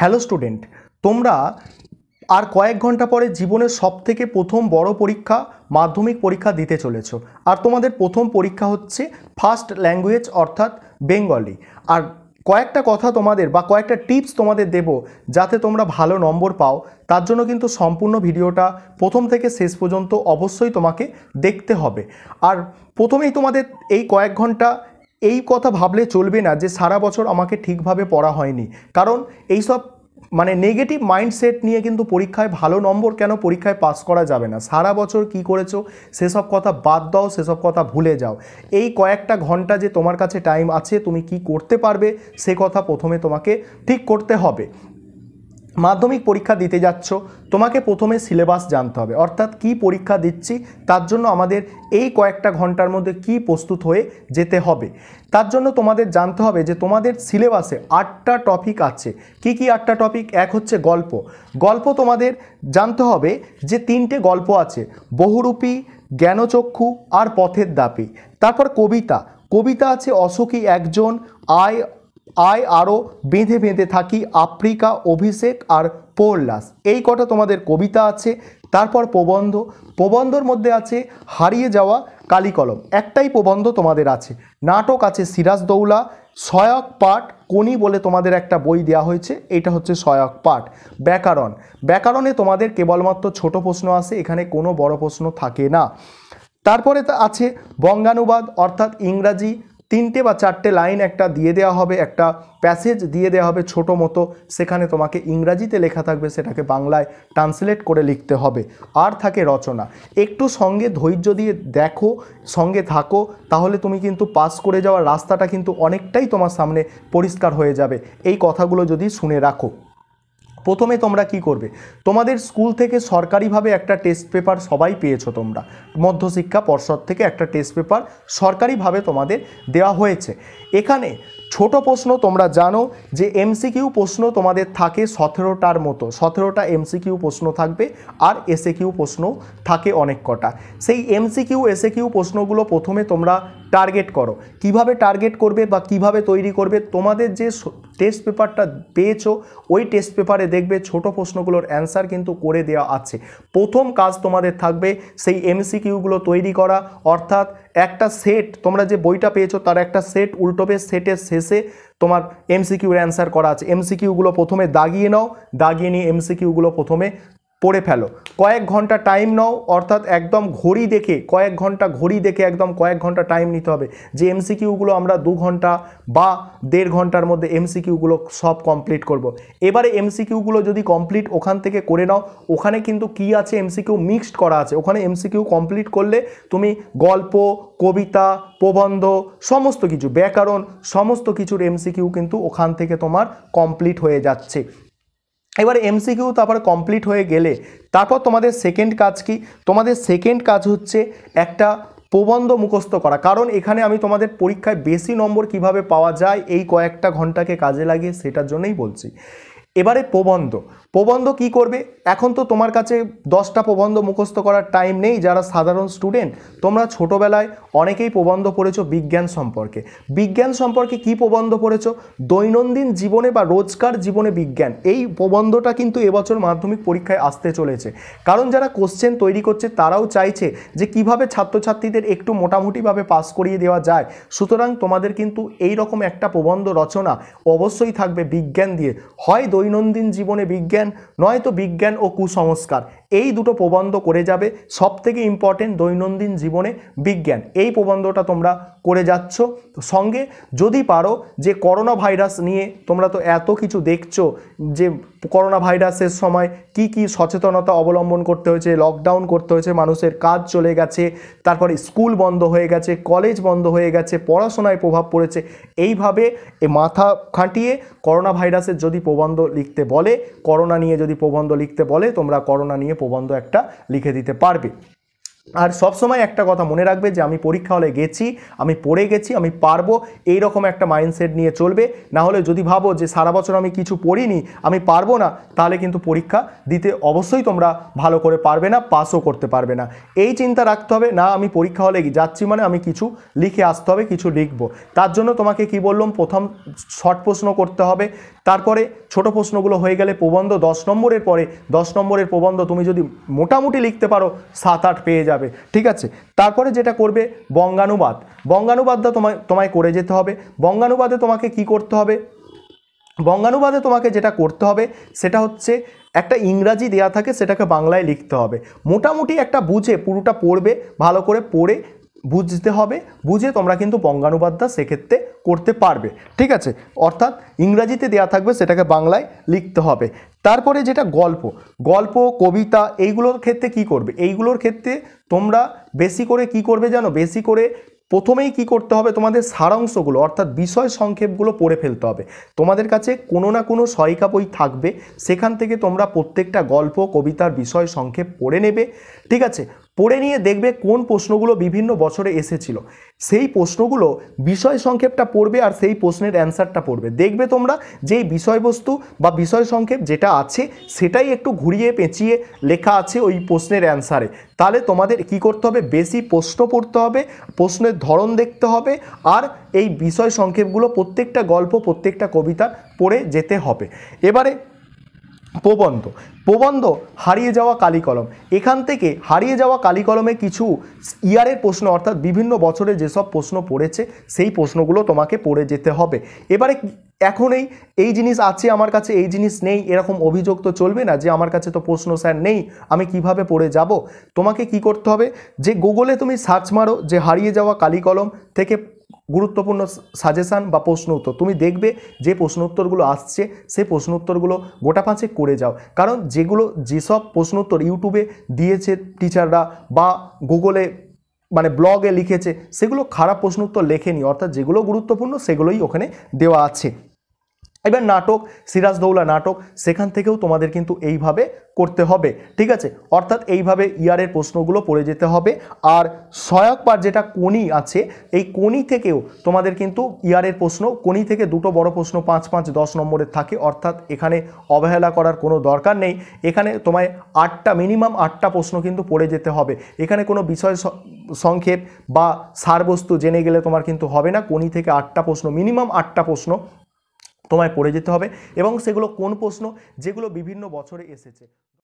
Hello student তোমরা আর কয়েক ঘন্টা পরে জীবনের সবথেকে প্রথম বড় পরীক্ষা মাধ্যমিক পরীক্ষা দিতে চলেছ আর তোমাদের প্রথম পরীক্ষা হচ্ছে ফার্স্ট ল্যাঙ্গুয়েজ অর্থাৎ বেঙ্গলি আর কয়েকটা কথা তোমাদের বা কয়েকটা টিপস তোমাদের দেব যাতে তোমরা ভালো নম্বর পাও তার জন্য কিন্তু সম্পূর্ণ ভিডিওটা প্রথম থেকে শেষ পর্যন্ত অবশ্যই তোমাকে দেখতে হবে আর প্রথমেই তোমাদের এই কয়েক ঘন্টা এই কথা ভাবলে চলবে না যে সারা বছর আমাকে ঠিকভাবে পড়া হয়নি কারণ এইসব মানে নেগেটিভ মাইন্ডসেট নিয়ে কিন্তু পরীক্ষায় ভালো নম্বর কেন পরীক্ষায় পাস করা যাবে না সারা বছর কি করেছো সেসব কথা বাদ দাও সেসব কথা ভুলে যাও এই কয়েকটা ঘন্টা যে তোমার কাছে টাইম আছে তুমি কি করতে পারবে সে কথা প্রথমে তোমাকে ঠিক করতে হবে মাধ্যমিক পরীক্ষা দিতে যাচ্ছ তোমাকে প্রথমে সিলেবাস জানতে হবে অর্থাৎ কি পরীক্ষা দিচ্ছি তার জন্য আমাদের এই কয়েকটা ঘন্টার মধ্যে কি প্রস্তুত হয়ে যেতে হবে তার জন্য তোমাদের জানতে হবে যে তোমাদের সিলেবাসে আটটা টপিক আছে কি কি আটটা টপিক এক হচ্ছে গল্প গল্প তোমাদের জানতে হবে যে তিনটে গল্প আছে বহুরূপী জ্ঞানচক্ষু আর পথের দাপি তারপর কবিতা কবিতা আছে অসুখী একজন আয় আয় আরও বেঁধে বেঁধে থাকি আফ্রিকা অভিষেক আর পোল্লাস এই কটা তোমাদের কবিতা আছে তারপর প্রবন্ধ প্রবন্ধর মধ্যে আছে হারিয়ে যাওয়া কালিকলম একটাই প্রবন্ধ তোমাদের আছে নাটক আছে সিরাজদৌলা সহায়ক পাঠ কোনি বলে তোমাদের একটা বই দেওয়া হয়েছে এটা হচ্ছে সহায়ক পাঠ ব্যাকরণ ব্যাকরণে তোমাদের কেবলমাত্র ছোট প্রশ্ন আসে এখানে কোনো বড় প্রশ্ন থাকে না তারপরে আছে বঙ্গানুবাদ অর্থাৎ ইংরাজি তিনটে বা চারটে লাইন একটা দিয়ে দেওয়া হবে একটা প্যাসেজ দিয়ে দেওয়া হবে ছোট মতো সেখানে তোমাকে ইংরাজিতে লেখা থাকবে সেটাকে বাংলায় ট্রান্সলেট করে লিখতে হবে আর থাকে রচনা একটু সঙ্গে ধৈর্য দিয়ে দেখো সঙ্গে থাকো তাহলে তুমি কিন্তু পাস করে যাওয়ার রাস্তাটা কিন্তু অনেকটাই তোমার সামনে পরিষ্কার হয়ে যাবে এই কথাগুলো যদি শুনে রাখো প্রথমে তোমরা কি করবে তোমাদের স্কুল থেকে সরকারিভাবে একটা টেস্ট পেপার সবাই পেয়েছো তোমরা মধ্যশিক্ষা পর্ষদ থেকে একটা টেস্ট পেপার সরকারিভাবে তোমাদের দেওয়া হয়েছে এখানে ছোট প্রশ্ন তোমরা জানো যে এমসিকিউ প্রশ্ন তোমাদের থাকে সতেরোটার মতো সতেরোটা এমসিকিউ প্রশ্ন থাকবে আর এসে কিউ প্রশ্ন থাকে অনেক কটা সেই এমসিকিউ এসে কিউ প্রশ্নগুলো প্রথমে তোমরা টার্গেট করো কিভাবে টার্গেট করবে বা কিভাবে তৈরি করবে তোমাদের যে টেস্ট পেপারটা পেয়েছো ওই টেস্ট পেপারে দেখবে ছোট প্রশ্নগুলোর অ্যান্সার কিন্তু করে দেওয়া আছে প্রথম কাজ তোমাদের থাকবে সেই এমসিকিউগুলো তৈরি করা অর্থাৎ একটা সেট তোমরা যে বইটা পেয়েছো তার একটা সেট উল্টোবে সেটের শেষে তোমার এমসিকিউর অ্যান্সার করা আছে এমসিকিউগুলো প্রথমে দাগিয়ে নাও দাগিয়ে নিয়ে এমসিকিউগুলো প্রথমে পড়ে ফেলো কয়েক ঘন্টা টাইম নাও অর্থাৎ একদম ঘড়ি দেখে কয়েক ঘন্টা ঘড়ি দেখে একদম কয়েক ঘন্টা টাইম নিতে হবে যে এমসিকিউগুলো আমরা দু ঘন্টা বা দেড় ঘন্টার মধ্যে এমসিকিউগুলো সব কমপ্লিট করব। এবারে এমসিকিউগুলো যদি কমপ্লিট ওখান থেকে করে নাও ওখানে কিন্তু কি আছে এমসিকিউ মিক্সড করা আছে ওখানে এমসিকিউ কমপ্লিট করলে তুমি গল্প কবিতা প্রবন্ধ সমস্ত কিছু ব্যাকরণ সমস্ত কিছুর এমসিকিউ কিন্তু ওখান থেকে তোমার কমপ্লিট হয়ে যাচ্ছে এবার এমসিকিউ তারপর কমপ্লিট হয়ে গেলে তারপর তোমাদের সেকেন্ড কাজ কি তোমাদের সেকেন্ড কাজ হচ্ছে একটা প্রবন্ধ মুখস্থ করা কারণ এখানে আমি তোমাদের পরীক্ষায় বেশি নম্বর কিভাবে পাওয়া যায় এই কয়েকটা ঘন্টাকে কাজে লাগিয়ে সেটার জন্যই বলছি এবারে প্রবন্ধ প্রবন্ধ কি করবে এখন তো তোমার কাছে দশটা প্রবন্ধ মুখস্থ করার টাইম নেই যারা সাধারণ স্টুডেন্ট তোমরা ছোটোবেলায় অনেকেই প্রবন্ধ পড়েছো বিজ্ঞান সম্পর্কে বিজ্ঞান সম্পর্কে কি প্রবন্ধ পড়েছ দৈনন্দিন জীবনে বা রোজকার জীবনে বিজ্ঞান এই প্রবন্ধটা কিন্তু এবছর মাধ্যমিক পরীক্ষায় আসতে চলেছে কারণ যারা কোশ্চেন তৈরি করছে তারাও চাইছে যে কিভাবে ছাত্রছাত্রীদের একটু মোটামুটিভাবে পাস করিয়ে দেওয়া যায় সুতরাং তোমাদের কিন্তু এই রকম একটা প্রবন্ধ রচনা অবশ্যই থাকবে বিজ্ঞান দিয়ে হয় দৈনন্দিন জীবনে বিজ্ঞান নয়তো বিজ্ঞান ও কুসংস্কার এই দুটো প্রবন্ধ করে যাবে সব থেকে ইম্পর্টেন্ট দৈনন্দিন জীবনে বিজ্ঞান এই প্রবন্ধটা তোমরা করে যাচ্ছ তো সঙ্গে যদি পারো যে করোনা ভাইরাস নিয়ে তোমরা তো এত কিছু দেখছো যে করোনা ভাইরাসের সময় কি কি সচেতনতা অবলম্বন করতে হয়েছে লকডাউন করতে হয়েছে মানুষের কাজ চলে গেছে তারপরে স্কুল বন্ধ হয়ে গেছে কলেজ বন্ধ হয়ে গেছে পড়াশোনায় প্রভাব পড়েছে এইভাবে এ মাথা খাটিয়ে করোনা ভাইরাসের যদি প্রবন্ধ লিখতে বলে করোনা নিয়ে যদি প্রবন্ধ লিখতে বলে তোমরা করোনা নিয়ে প্রবন্ধ একটা লিখে দিতে পারবে আর সবসময় একটা কথা মনে রাখবে যে আমি পরীক্ষা হলে গেছি আমি পড়ে গেছি আমি পারবো এই রকম একটা মাইন্ডসেট নিয়ে চলবে না হলে যদি ভাবো যে সারা বছর আমি কিছু পড়িনি আমি পারবো না তাহলে কিন্তু পরীক্ষা দিতে অবশ্যই তোমরা ভালো করে পারবে না পাসও করতে পারবে না এই চিন্তা রাখতে হবে না আমি পরীক্ষা হলে যাচ্ছি মানে আমি কিছু লিখে আসতে হবে কিছু লিখবো তার জন্য তোমাকে কি বললাম প্রথম শর্ট প্রশ্ন করতে হবে তারপরে ছোট প্রশ্নগুলো হয়ে গেলে প্রবন্ধ দশ নম্বরের পরে দশ নম্বরের প্রবন্ধ তুমি যদি মোটামুটি লিখতে পারো সাত আট পেয়ে যাবে যাবে ঠিক আছে তারপরে যেটা করবে বঙ্গানুবাদ বঙ্গানুবাদটা তোমায় তোমায় করে যেতে হবে বঙ্গানুবাদে তোমাকে কি করতে হবে বঙ্গানুবাদে তোমাকে যেটা করতে হবে সেটা হচ্ছে একটা ইংরাজি দেয়া থাকে সেটাকে বাংলায় লিখতে হবে মোটামুটি একটা বুঝে পুরোটা পড়বে ভালো করে পড়ে বুঝতে হবে বুঝে তোমরা কিন্তু বঙ্গানুবাদটা সেক্ষেত্রে করতে পারবে ঠিক আছে অর্থাৎ ইংরাজিতে দেওয়া থাকবে সেটাকে বাংলায় লিখতে হবে তারপরে যেটা গল্প গল্প কবিতা এইগুলোর ক্ষেত্রে কি করবে এইগুলোর ক্ষেত্রে তোমরা বেশি করে কি করবে যেন বেশি করে প্রথমেই কি করতে হবে তোমাদের সারাংশগুলো অর্থাৎ বিষয় সংক্ষেপগুলো পড়ে ফেলতে হবে তোমাদের কাছে কোনো না কোনো সহায়িকা বই থাকবে সেখান থেকে তোমরা প্রত্যেকটা গল্প কবিতার বিষয় সংক্ষেপ পড়ে নেবে ঠিক আছে পড়ে নিয়ে দেখবে কোন প্রশ্নগুলো বিভিন্ন বছরে এসেছিল সেই প্রশ্নগুলো বিষয় সংক্ষেপটা পড়বে আর সেই প্রশ্নের অ্যান্সারটা পড়বে দেখবে তোমরা যেই বিষয়বস্তু বা বিষয় সংক্ষেপ যেটা আছে সেটাই একটু ঘুরিয়ে পেঁচিয়ে লেখা আছে ওই প্রশ্নের অ্যান্সারে তাহলে তোমাদের কি করতে হবে বেশি প্রশ্ন পড়তে হবে প্রশ্নের ধরন দেখতে হবে আর এই বিষয় সংক্ষেপগুলো প্রত্যেকটা গল্প প্রত্যেকটা কবিতা পড়ে যেতে হবে এবারে প্রবন্ধ প্রবন্ধ হারিয়ে যাওয়া কালি কলম এখান থেকে হারিয়ে যাওয়া কালি কলমে কিছু ইয়ারের প্রশ্ন অর্থাৎ বিভিন্ন বছরে যেসব প্রশ্ন পড়েছে সেই প্রশ্নগুলো তোমাকে পড়ে যেতে হবে এবারে এখন এই জিনিস আছে আমার কাছে এই জিনিস নেই এরকম অভিযোগ তো চলবে না যে আমার কাছে তো প্রশ্ন স্যার নেই আমি কিভাবে পড়ে যাব তোমাকে কি করতে হবে যে গুগলে তুমি সার্চ মারো যে হারিয়ে যাওয়া কালি কলম থেকে গুরুত্বপূর্ণ সাজেশান বা প্রশ্ন উত্তর তুমি দেখবে যে প্রশ্ন উত্তরগুলো আসছে সেই প্রশ্ন উত্তরগুলো গোটা পাঁচেক করে যাও কারণ যেগুলো যেসব প্রশ্ন উত্তর ইউটিউবে দিয়েছে টিচাররা বা গুগলে মানে ব্লগে লিখেছে সেগুলো খারাপ প্রশ্ন উত্তর লেখেনি অর্থাৎ যেগুলো গুরুত্বপূর্ণ সেগুলোই ওখানে দেওয়া আছে এবার নাটক সিরাজদৌলা নাটক সেখান থেকেও তোমাদের কিন্তু এইভাবে করতে হবে ঠিক আছে অর্থাৎ এইভাবে ইয়ারের প্রশ্নগুলো পড়ে যেতে হবে আর সহায়ক পার যেটা কোনি আছে এই কোনি থেকেও তোমাদের কিন্তু ইয়ারের প্রশ্ন কোনি থেকে দুটো বড় প্রশ্ন পাঁচ পাঁচ দশ নম্বরের থাকে অর্থাৎ এখানে অবহেলা করার কোনো দরকার নেই এখানে তোমায় আটটা মিনিমাম আটটা প্রশ্ন কিন্তু পড়ে যেতে হবে এখানে কোনো বিষয় সংক্ষেপ বা সারবস্তু জেনে গেলে তোমার কিন্তু হবে না কোনি থেকে আটটা প্রশ্ন মিনিমাম আটটা প্রশ্ন তোমায় পড়ে যেতে হবে এবং সেগুলো কোন প্রশ্ন যেগুলো বিভিন্ন বছরে এসেছে